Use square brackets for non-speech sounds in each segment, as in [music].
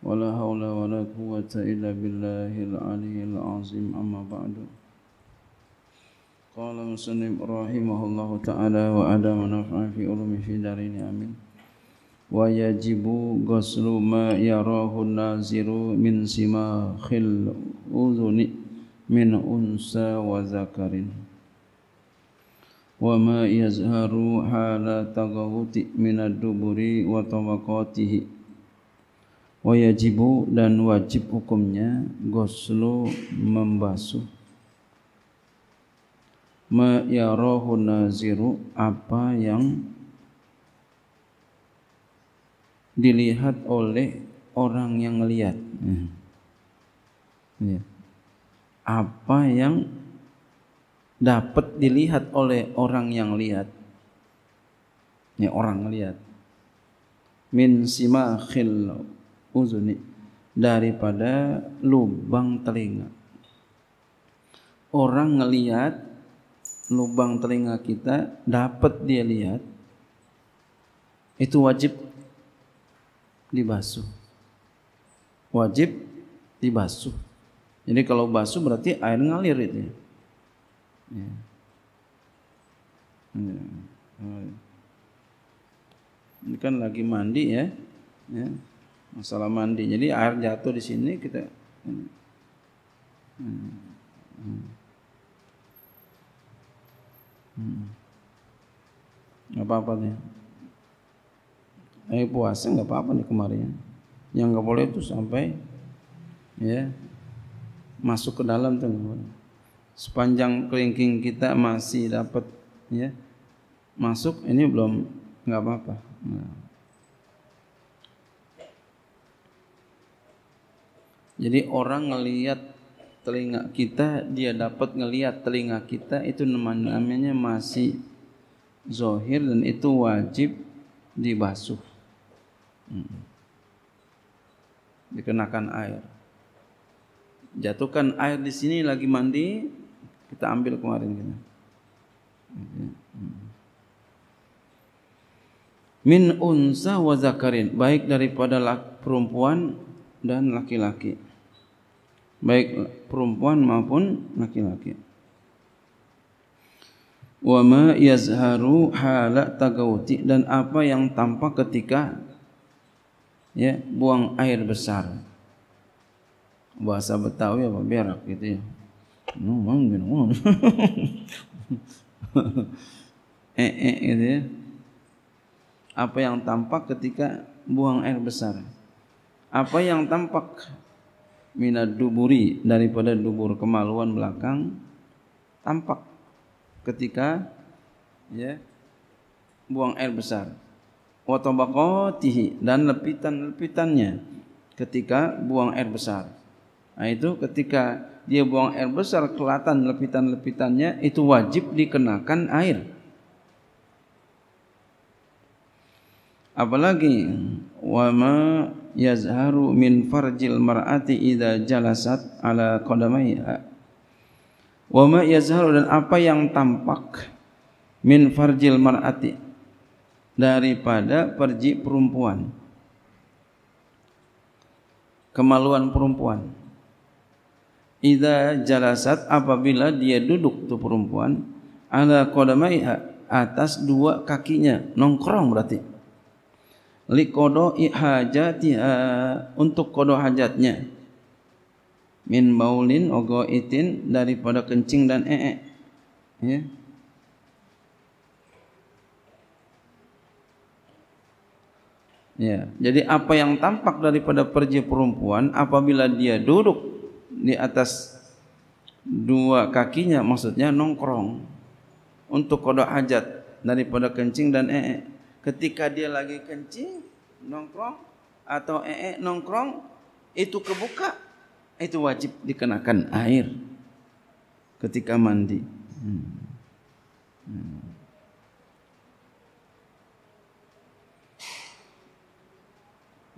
ولا حول ولا قوة إلا بالله العلي العظيم أما بعد قال مسلم رحمه الله تعالى وأدام نفعا في علوم في دارين آمين ويجب غسل ما يراه الناظر من سماخ الأذن من أنثى وذكر وما يزهر حال تغوت من الدبر وطبقاته Wajibu dan wajib hukumnya goslu membasuh ma yarahu naziru apa yang dilihat oleh orang yang melihat hmm. ya. apa yang dapat dilihat oleh orang yang lihat ya orang lihat min simakhil uzuni daripada lubang telinga. Orang ngeliat lubang telinga kita dapat dia lihat itu wajib dibasuh. Wajib dibasuh. Jadi kalau basuh berarti air ngalir itu. Ya. ya. ya. Ini kan lagi mandi ya. ya masalah mandi jadi air jatuh di sini kita ini. Hmm. Hmm. hmm. Gak apa-apa nih. Eh puasa nggak apa-apa nih kemarin. Yang nggak boleh itu sampai ya masuk ke dalam tuh. Sepanjang kelingking kita masih dapat ya masuk ini belum nggak apa-apa. Nah. Jadi orang ngelihat telinga kita, dia dapat ngelihat telinga kita itu namanya masih zohir dan itu wajib dibasuh. Dikenakan air. Jatuhkan air di sini lagi mandi, kita ambil kemarin Min unsa wa zakarin, baik daripada perempuan dan laki-laki baik perempuan maupun laki-laki. Wa ma yazharu hala tagawti dan apa yang tampak ketika ya buang air besar. Bahasa Betawi apa berak gitu ya. Nu mang gitu. Eh eh gitu ya. Apa yang tampak ketika buang air besar? Apa yang tampak minad duburi daripada dubur kemaluan belakang tampak ketika ya buang air besar wa tabaqatihi dan lepitan-lepitannya ketika buang air besar nah itu ketika dia buang air besar kelihatan lepitan-lepitannya itu wajib dikenakan air apalagi wa yazharu min farjil mar'ati idza jalasat ala qadamaiha wa ma yazharu dan apa yang tampak min farjil mar'ati daripada perji perempuan kemaluan perempuan idza jalasat apabila dia duduk tuh perempuan ala qadamaiha atas dua kakinya nongkrong berarti liqodo ihajatiha untuk kodo hajatnya min baulin ogo itin daripada kencing dan ee ya. ya. jadi apa yang tampak daripada perji perempuan apabila dia duduk di atas dua kakinya maksudnya nongkrong untuk kodok hajat daripada kencing dan ee Ketika dia lagi kencing, nongkrong atau ee nongkrong itu kebuka, itu wajib dikenakan air ketika mandi. Hmm. Hmm.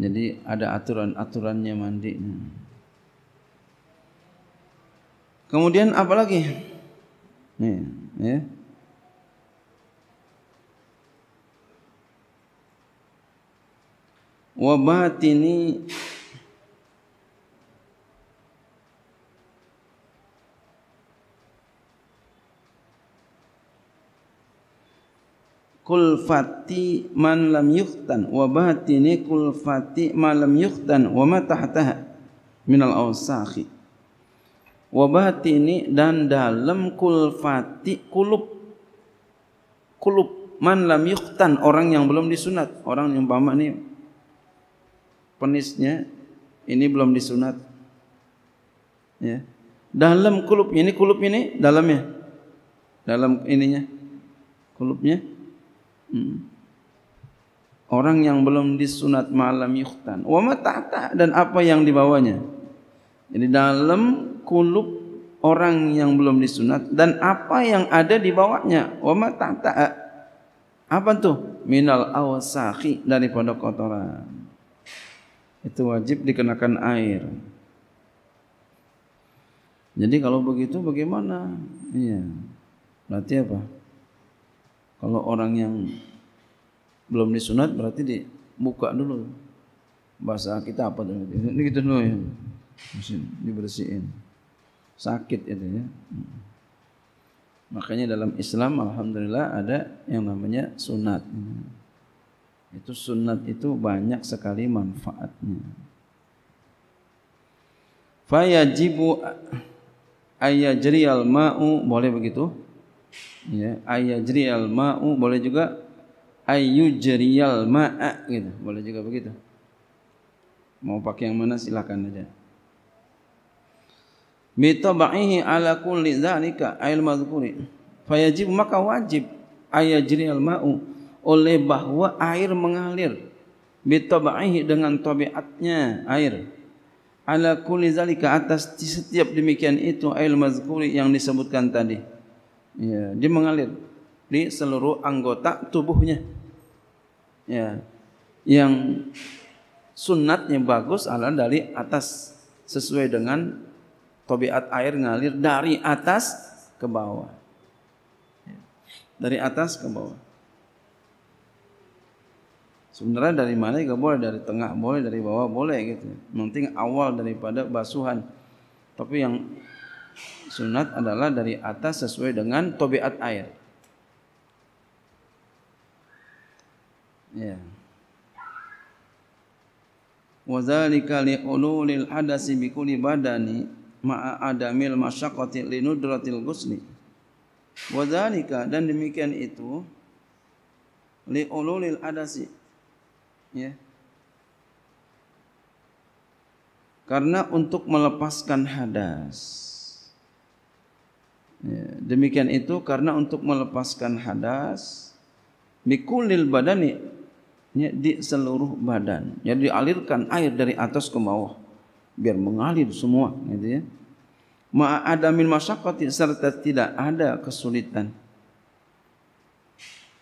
Jadi ada aturan-aturannya mandi. Hmm. Kemudian apa lagi? Nih, ya. wa batini kul fati man lam yuhtan wa batini kul fati man lam yuhtan wa ma tahtaha min al awsakhi wa batini dan dalam kul fati kulub kulub man lam yuhtan orang yang belum disunat orang yang bama ni. penisnya ini belum disunat. Ya. Dalam kulup ini kulup ini dalamnya. Dalam ininya. Kulupnya. Hmm. Orang yang belum disunat malam yukhtan. Wa mata'ta dan apa yang dibawanya. Jadi dalam kulup orang yang belum disunat dan apa yang ada di bawahnya. Wa mata'ta. Apa tuh? Minal dari daripada kotoran itu wajib dikenakan air. Jadi kalau begitu bagaimana? Iya. Berarti apa? Kalau orang yang belum disunat berarti dibuka dulu. Bahasa kita apa tuh? Ini gitu dulu ya. Mesin dibersihin. Sakit itu ya. Makanya dalam Islam alhamdulillah ada yang namanya sunat. itu sunat itu banyak sekali manfaatnya. Fayajibu ayajri al-ma'u boleh begitu. Ya, ayajri al-ma'u boleh juga ayujri al-ma'a gitu, boleh juga begitu. Mau pakai yang mana silakan aja. Mitaba'ihi ala kulli dzalika ayal madzkuri. Fayajibu maka wajib ayajri al-ma'u oleh bahwa air mengalir bitabaihi dengan tabiatnya air ala kulli zalika atas setiap demikian itu ail mazkuri yang disebutkan tadi ya dia mengalir di seluruh anggota tubuhnya ya yang sunatnya bagus adalah dari atas sesuai dengan tabiat air mengalir dari atas ke bawah ya, dari atas ke bawah Sebenarnya dari mana juga boleh, dari tengah boleh, dari bawah boleh gitu. Penting awal daripada basuhan. Tapi yang sunat adalah dari atas sesuai dengan tobiat air. Ya. Wa dzalika li'ululil hadasi bi kulli badani ma'a adamil masyaqqati linudratil ghusli. Wa dzalika dan demikian itu li'ululil hadasi ya. Karena untuk melepaskan hadas. Ya, demikian itu karena untuk melepaskan hadas mikulil badani ya, di seluruh badan. Jadi ya, dialirkan air dari atas ke bawah biar mengalir semua gitu ya. Ma'adamin masyakati serta tidak ada kesulitan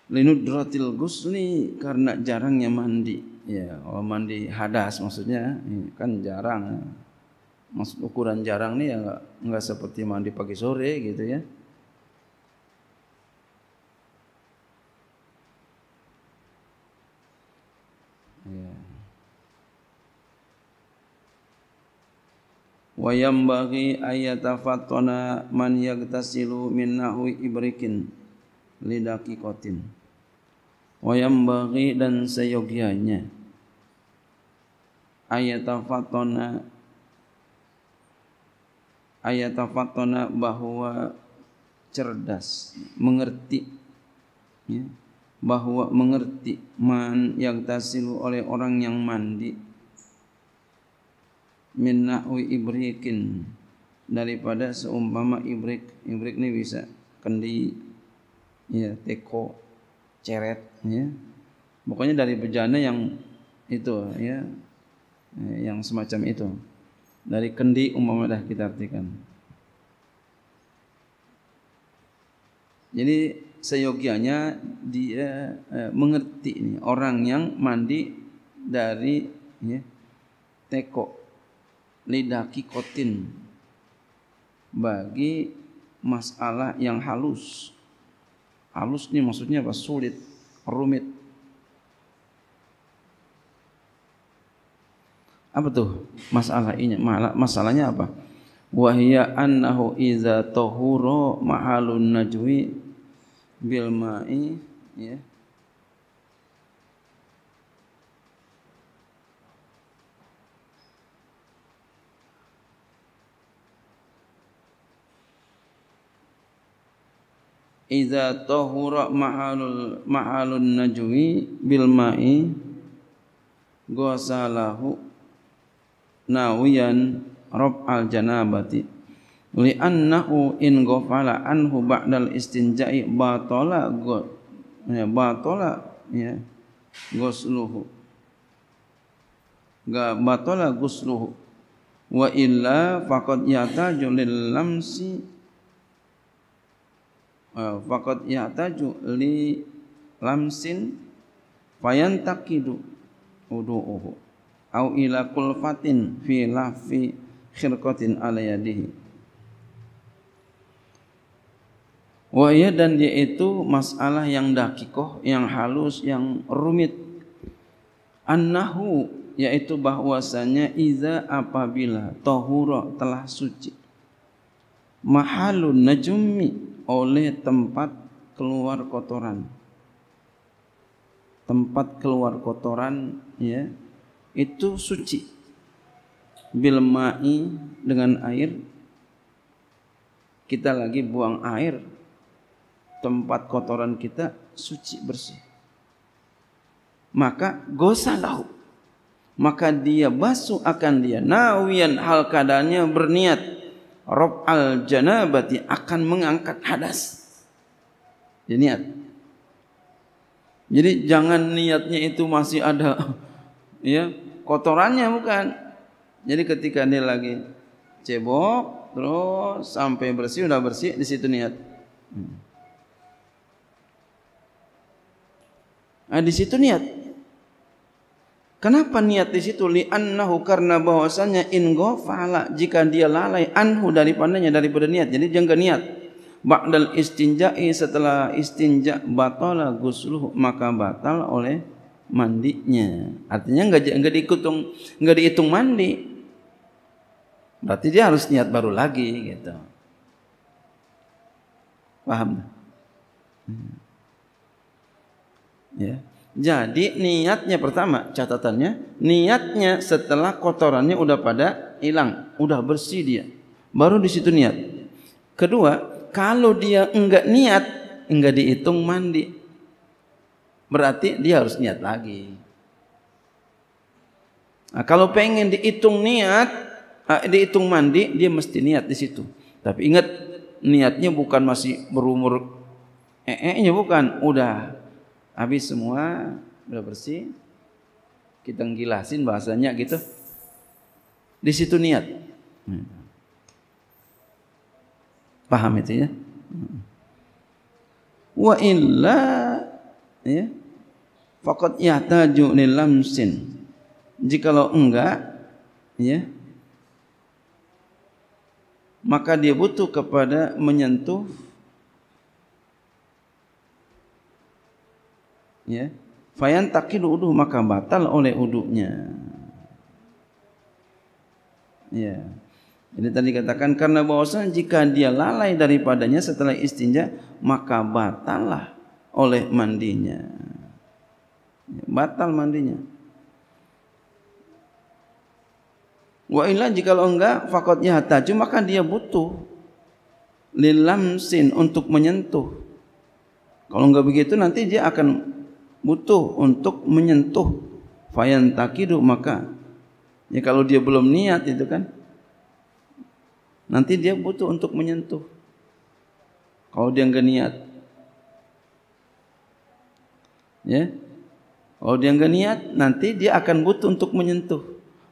linudratil ghusli karena jarangnya mandi ya kalau mandi hadas maksudnya ya, kan jarang ya. maksud ukuran jarang nih ya enggak enggak seperti mandi pagi sore gitu ya, ya. wa yambaghi ayyatafattana man yaghtasilu min nahwi ibrikin lidaki kotin. Wayam bagi dan seyogianya ayatafatona ayatafatona bahwa cerdas mengerti ya, bahwa mengerti man yang tasilu oleh orang yang mandi minna'wi ibrikin daripada seumpama ibrik ibrik ini bisa kendi ya, teko, ceret, ya. Pokoknya dari bejana yang itu, ya, eh, yang semacam itu. Dari kendi umumnya dah kita artikan. Jadi seyogianya dia eh, mengerti ini orang yang mandi dari ya, teko lidah kikotin bagi masalah yang halus Halus nih maksudnya apa? Sulit, rumit. Apa tuh masalah masalahnya? Masalahnya apa? Wahia annahu iza tahuro mahalun najwi bil ma'i ya. Iza tahura maalul mahalun najwi bil ma'i ghasalahu nawiyan rob al janabati li annahu in ghafala anhu ba'dal istinja'i batala ghot ya batala ya ghusluhu ga batala ghusluhu wa illa faqad yata lil lamsi Eh, faqad yataju li lamsin fayantaqidu wudu'uhu au ila kulfatin fi lafi khirqatin ala yadihi wa ya dan yaitu masalah yang dakikoh yang halus yang rumit annahu yaitu bahwasanya iza apabila tahura telah suci mahalun najmi oleh tempat keluar kotoran. Tempat keluar kotoran ya itu suci. bilmai dengan air kita lagi buang air tempat kotoran kita suci bersih. Maka gosalahu. Maka dia basuh akan dia. Nawian hal keadaannya berniat Rob al janabati akan mengangkat hadas. Ya, niat. Jadi jangan niatnya itu masih ada [laughs] ya kotorannya bukan. Jadi ketika dia lagi cebok terus sampai bersih udah bersih di situ niat. Hmm. Nah, di situ niat. Kenapa niat di situ li annahu karena bahwasanya in ghafala jika dia lalai anhu daripadanya daripada niat. Jadi jangan niat. Ba'dal istinja'i setelah istinja batala gusluh maka batal oleh mandinya. Artinya enggak enggak dihitung enggak dihitung mandi. Berarti dia harus niat baru lagi gitu. Paham? Hmm. Ya. Yeah. Jadi niatnya pertama catatannya, niatnya setelah kotorannya udah pada hilang, udah bersih dia. Baru di situ niat. Kedua, kalau dia enggak niat, enggak dihitung mandi. Berarti dia harus niat lagi. Nah, kalau pengen dihitung niat, ah, dihitung mandi, dia mesti niat di situ. Tapi ingat niatnya bukan masih berumur eh, nya bukan, udah Habis semua, udah bersih. Kita ngilasin bahasanya gitu. Di situ niat. Hmm. Paham itu ya? Hmm. Wa illa ya fakat yahtaju lilamsin Jika Jikalau enggak ya maka dia butuh kepada menyentuh ya fayan takil uduh maka batal oleh uduhnya ya jadi tadi katakan karena bahwasanya jika dia lalai daripadanya setelah istinja maka batallah oleh mandinya ya, batal mandinya Wa illa lo enggak fakotnya hataju maka dia butuh lilamsin untuk menyentuh. Kalau enggak begitu nanti dia akan butuh untuk menyentuh fayantakidu maka ya kalau dia belum niat itu kan nanti dia butuh untuk menyentuh kalau dia enggak niat ya kalau dia enggak niat nanti dia akan butuh untuk menyentuh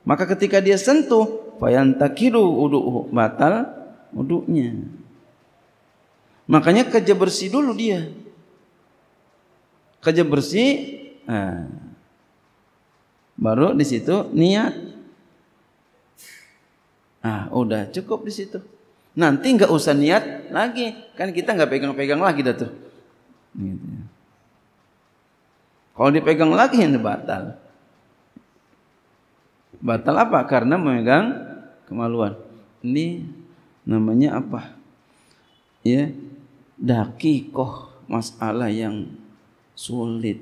maka ketika dia sentuh fayantakidu uduhu batal udunya makanya kerja bersih dulu dia kerja bersih nah, baru di situ niat ah udah cukup di situ nanti nggak usah niat lagi kan kita nggak pegang-pegang lagi dah tuh gitu ya. kalau dipegang lagi ini batal batal apa karena memegang kemaluan ini namanya apa ya koh masalah yang sulit.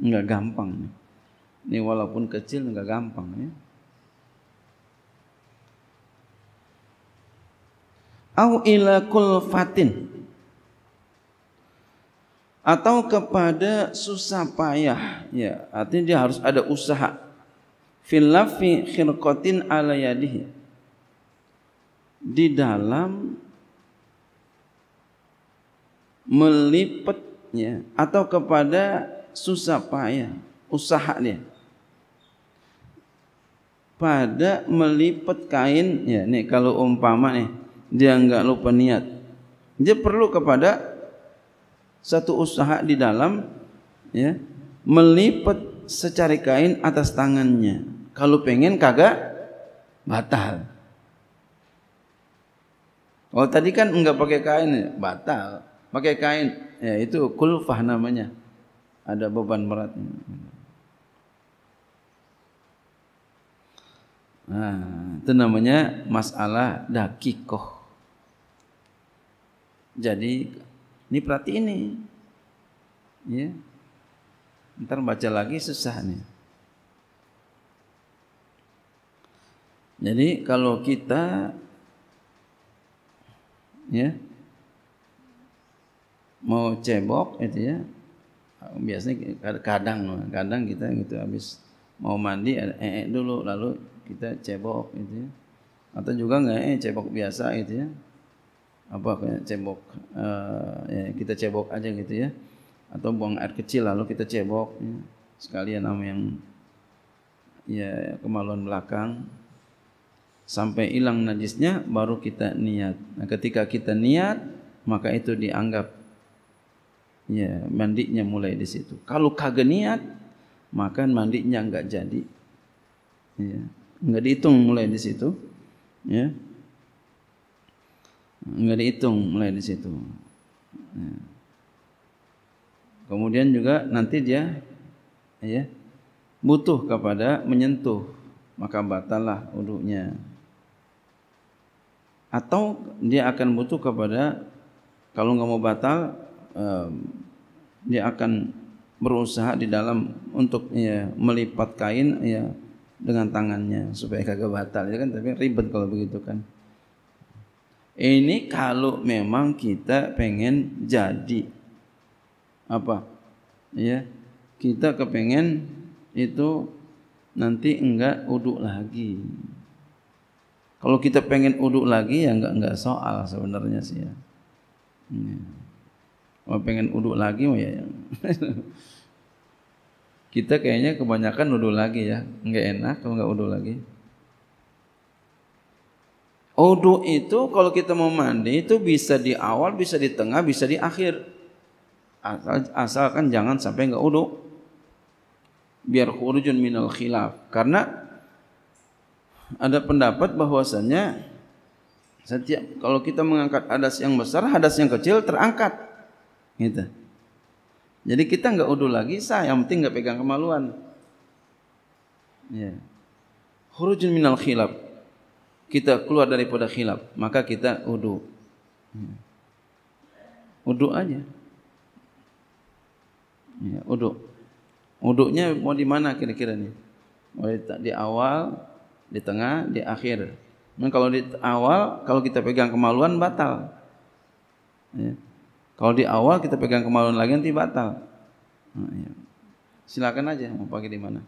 Enggak hmm. hmm. gampang. Ini walaupun kecil nggak gampang ya. Au ila kulfatin atau kepada susah payah ya artinya dia harus ada usaha filafi khirqatin ala di dalam melipatnya atau kepada susah payah usaha dia pada melipat kain ya nih kalau umpama nih dia nggak lupa niat dia perlu kepada satu usaha di dalam ya melipat secari kain atas tangannya kalau pengen kagak batal kalau tadi kan nggak pakai kain ya, batal pakai kain ya itu kulfah namanya ada beban beratnya nah itu namanya masalah dakikoh jadi ini perhati ini ya ntar baca lagi susah nih jadi kalau kita ya mau cebok itu ya biasanya kadang kadang kita gitu habis mau mandi ee dulu lalu kita cebok itu ya atau juga nggak eh cebok biasa itu ya apa kayak cebok uh, ya, kita cebok aja gitu ya atau buang air kecil lalu kita cebok ya. sekalian nama yang ya kemaluan belakang sampai hilang najisnya baru kita niat nah ketika kita niat maka itu dianggap ya mandinya mulai di situ kalau kagak niat maka mandinya enggak jadi ya enggak dihitung mulai di situ ya enggak dihitung mulai di situ ya. kemudian juga nanti dia ya butuh kepada menyentuh maka batallah wudunya atau dia akan butuh kepada kalau enggak mau batal dia akan berusaha di dalam untuk ya, melipat kain ya dengan tangannya supaya kagak batal ya kan tapi ribet kalau begitu kan ini kalau memang kita pengen jadi apa ya kita kepengen itu nanti enggak uduk lagi kalau kita pengen uduk lagi ya enggak enggak soal sebenarnya sih ya. ya mau pengen uduk lagi mau ya [laughs] kita kayaknya kebanyakan uduk lagi ya nggak enak kalau nggak uduk lagi Uduk itu kalau kita mau mandi itu bisa di awal, bisa di tengah, bisa di akhir. Asal, asalkan jangan sampai nggak uduk. Biar khurujun minal khilaf. Karena ada pendapat bahwasannya setiap kalau kita mengangkat hadas yang besar, hadas yang kecil terangkat. Gitu. Jadi kita nggak udu lagi sah, yang penting nggak pegang kemaluan. Ya. Khurujun minal khilaf. Kita keluar daripada khilaf, maka kita udu. Ya. Udu aja. Ya, udu. Uduknya mau di mana kira-kira nih? Mau di awal, di tengah, di akhir. Nah, kalau di awal, kalau kita pegang kemaluan batal. Ya. Kalau di awal kita pegang kemaluan lagi nanti batal. Nah, iya. Silakan aja mau pakai di mana.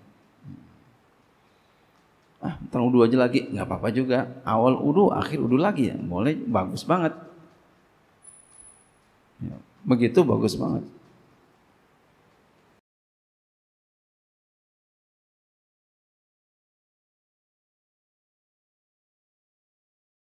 Ah, ntar udu aja lagi, nggak apa-apa juga. Awal udu, akhir udu lagi ya, boleh, bagus banget. Iya. Begitu bagus banget.